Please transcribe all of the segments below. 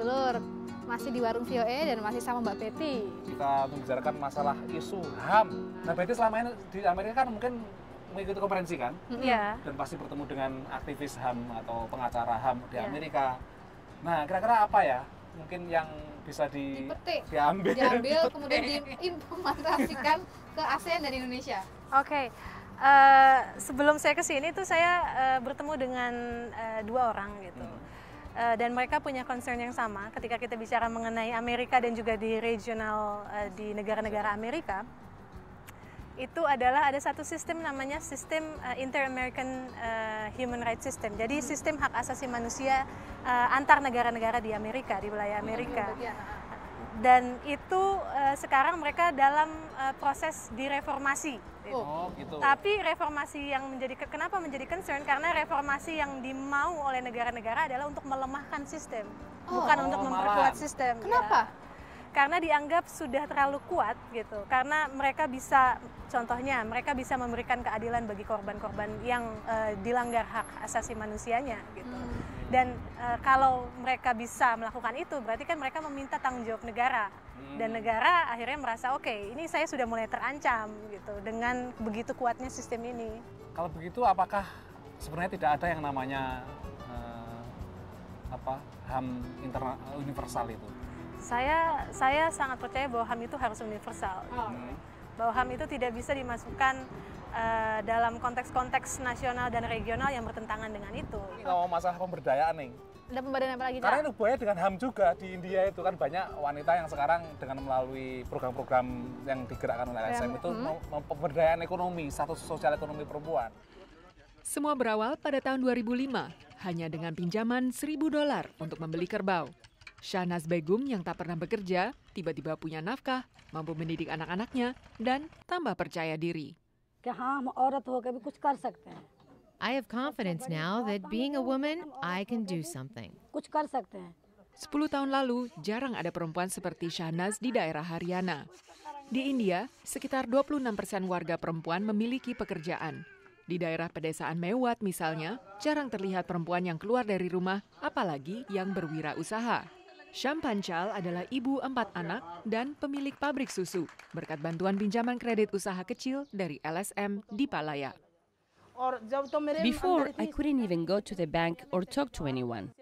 Sedulur masih di warung VOE dan masih sama Mbak Betty. Kita membicarakan masalah isu HAM. Nah, Betty selama ini di Amerika kan mungkin mengikuti konferensi kan? Iya. Mm-hmm. Dan pasti bertemu dengan aktivis HAM atau pengacara HAM di yeah. Amerika. Nah, kira-kira apa ya mungkin yang bisa di, Dipetik, diambil, diambil kemudian diimplementasikan ke ASEAN dan Indonesia? Oke. Okay. Uh, eh, sebelum saya ke sini tuh saya uh, bertemu dengan uh, dua orang gitu. Hmm Eh, dan mereka punya concern yang sama ketika kita bicara mengenai Amerika dan juga di regional uh, di negara-negara iya. Amerika itu adalah ada satu sistem namanya sistem uh, Inter-American uh, Human Rights System. Jadi hmm. sistem hak asasi manusia uh, antar negara-negara di Amerika, di wilayah hmm, Amerika. Iya, iya, dan itu uh, sekarang mereka dalam uh, proses direformasi. Oh, gitu. Tapi reformasi yang menjadi kenapa menjadi concern karena reformasi yang dimau oleh negara-negara adalah untuk melemahkan sistem, oh. bukan oh, untuk memperkuat malam. sistem. Ya. Kenapa? Ya. Karena dianggap sudah terlalu kuat gitu. Karena mereka bisa contohnya mereka bisa memberikan keadilan bagi korban-korban yang uh, dilanggar hak asasi manusianya gitu. Hmm dan e, kalau mereka bisa melakukan itu berarti kan mereka meminta tanggung jawab negara hmm. dan negara akhirnya merasa oke okay, ini saya sudah mulai terancam gitu dengan begitu kuatnya sistem ini kalau begitu apakah sebenarnya tidak ada yang namanya e, apa ham interna, universal itu saya saya sangat percaya bahwa ham itu harus universal Hmm bahwa HAM itu tidak bisa dimasukkan uh, dalam konteks-konteks nasional dan regional yang bertentangan dengan itu. Kalau gitu. masalah pemberdayaan nih. Ada pemberdayaan apa lagi? Karena itu hubungannya dengan HAM juga di India itu kan banyak wanita yang sekarang dengan melalui program-program yang digerakkan oleh LSM itu hmm. pemberdayaan ekonomi, status sosial ekonomi perempuan. Semua berawal pada tahun 2005 hanya dengan pinjaman 1000 dolar untuk membeli kerbau. Shanaz Begum yang tak pernah bekerja tiba-tiba punya nafkah mampu mendidik anak-anaknya, dan tambah percaya diri. I have confidence now that being a woman, I can do something. 10 tahun lalu, jarang ada perempuan seperti Shahnaz di daerah Haryana. Di India, sekitar 26 persen warga perempuan memiliki pekerjaan. Di daerah pedesaan Mewat misalnya, jarang terlihat perempuan yang keluar dari rumah, apalagi yang berwirausaha. Syam Pancal adalah ibu empat anak dan pemilik pabrik susu berkat bantuan pinjaman kredit usaha kecil dari LSM di Palaya. Before, I couldn't even go to the bank or talk to anyone.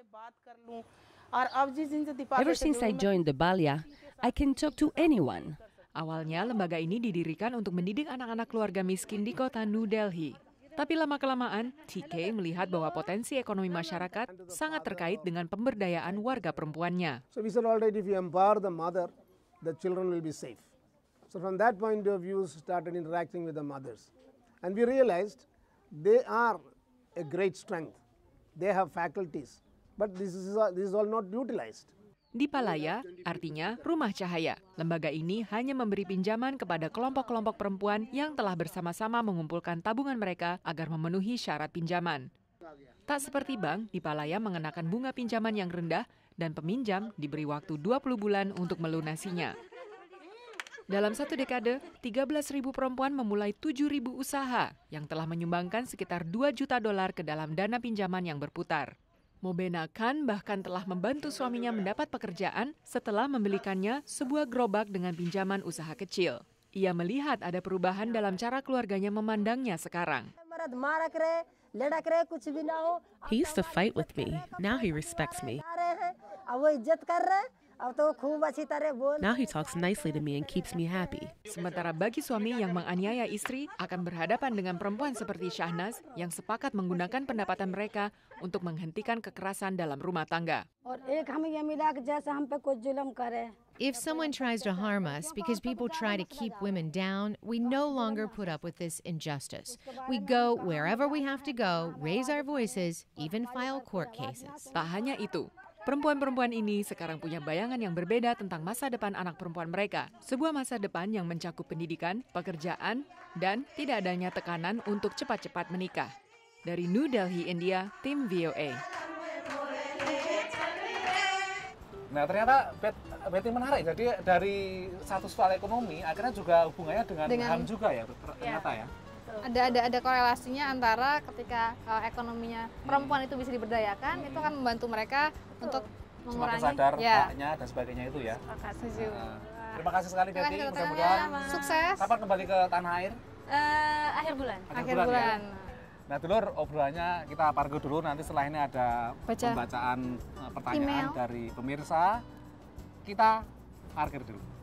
Ever since I joined the Balia, I can talk to anyone. Awalnya, lembaga ini didirikan untuk mendidik anak-anak keluarga miskin di kota New Delhi. Tapi lama-kelamaan, TK melihat bahwa potensi ekonomi masyarakat sangat terkait dengan pemberdayaan warga perempuannya. So we said already if you empower the mother, the children will be safe. So from that point of view, started interacting with the mothers. And we realized they are a great strength. They have faculties. But this is, this is all not utilized. Di Palaya, artinya rumah cahaya. Lembaga ini hanya memberi pinjaman kepada kelompok-kelompok perempuan yang telah bersama-sama mengumpulkan tabungan mereka agar memenuhi syarat pinjaman. Tak seperti bank, di Palaya mengenakan bunga pinjaman yang rendah dan peminjam diberi waktu 20 bulan untuk melunasinya. Dalam satu dekade, 13.000 perempuan memulai 7.000 usaha yang telah menyumbangkan sekitar 2 juta dolar ke dalam dana pinjaman yang berputar. Mobenakan bahkan telah membantu suaminya mendapat pekerjaan setelah membelikannya sebuah gerobak dengan pinjaman usaha kecil. Ia melihat ada perubahan dalam cara keluarganya memandangnya sekarang. He used to fight with me. Now he respects me. Now he talks nicely to me and keeps me happy. Sementara bagi suami yang menganiaya istri akan berhadapan dengan perempuan seperti Syahnaz yang sepakat menggunakan pendapatan mereka untuk menghentikan kekerasan dalam rumah tangga. Eh, If someone tries to harm us because people try to keep women down, we no longer put up with this injustice. We go wherever we have to go, raise our voices, even file court cases. Tak hanya itu, Perempuan-perempuan ini sekarang punya bayangan yang berbeda tentang masa depan anak perempuan mereka. Sebuah masa depan yang mencakup pendidikan, pekerjaan, dan tidak adanya tekanan untuk cepat-cepat menikah. Dari New Delhi, India, tim VOA. Nah ternyata bet, menarik. Jadi dari satu soal ekonomi akhirnya juga hubungannya dengan, dengan HAM juga ya ternyata ya. ya ada ada ada korelasinya antara ketika uh, ekonominya perempuan itu bisa diberdayakan hmm. itu akan membantu mereka Betul. untuk mengurangi Semakin sadar ya. haknya dan sebagainya itu ya. Setuju. Uh, terima kasih sekali Betty, mudah-mudahan sukses. Kapan kembali ke tanah air? Uh, akhir bulan. Akhir, akhir bulan. Ya. bulan. Ya. Nah, dulur obrolannya kita parkir dulu nanti setelah ini ada Baca. pembacaan eh, pertanyaan Email. dari pemirsa. Kita parkir dulu.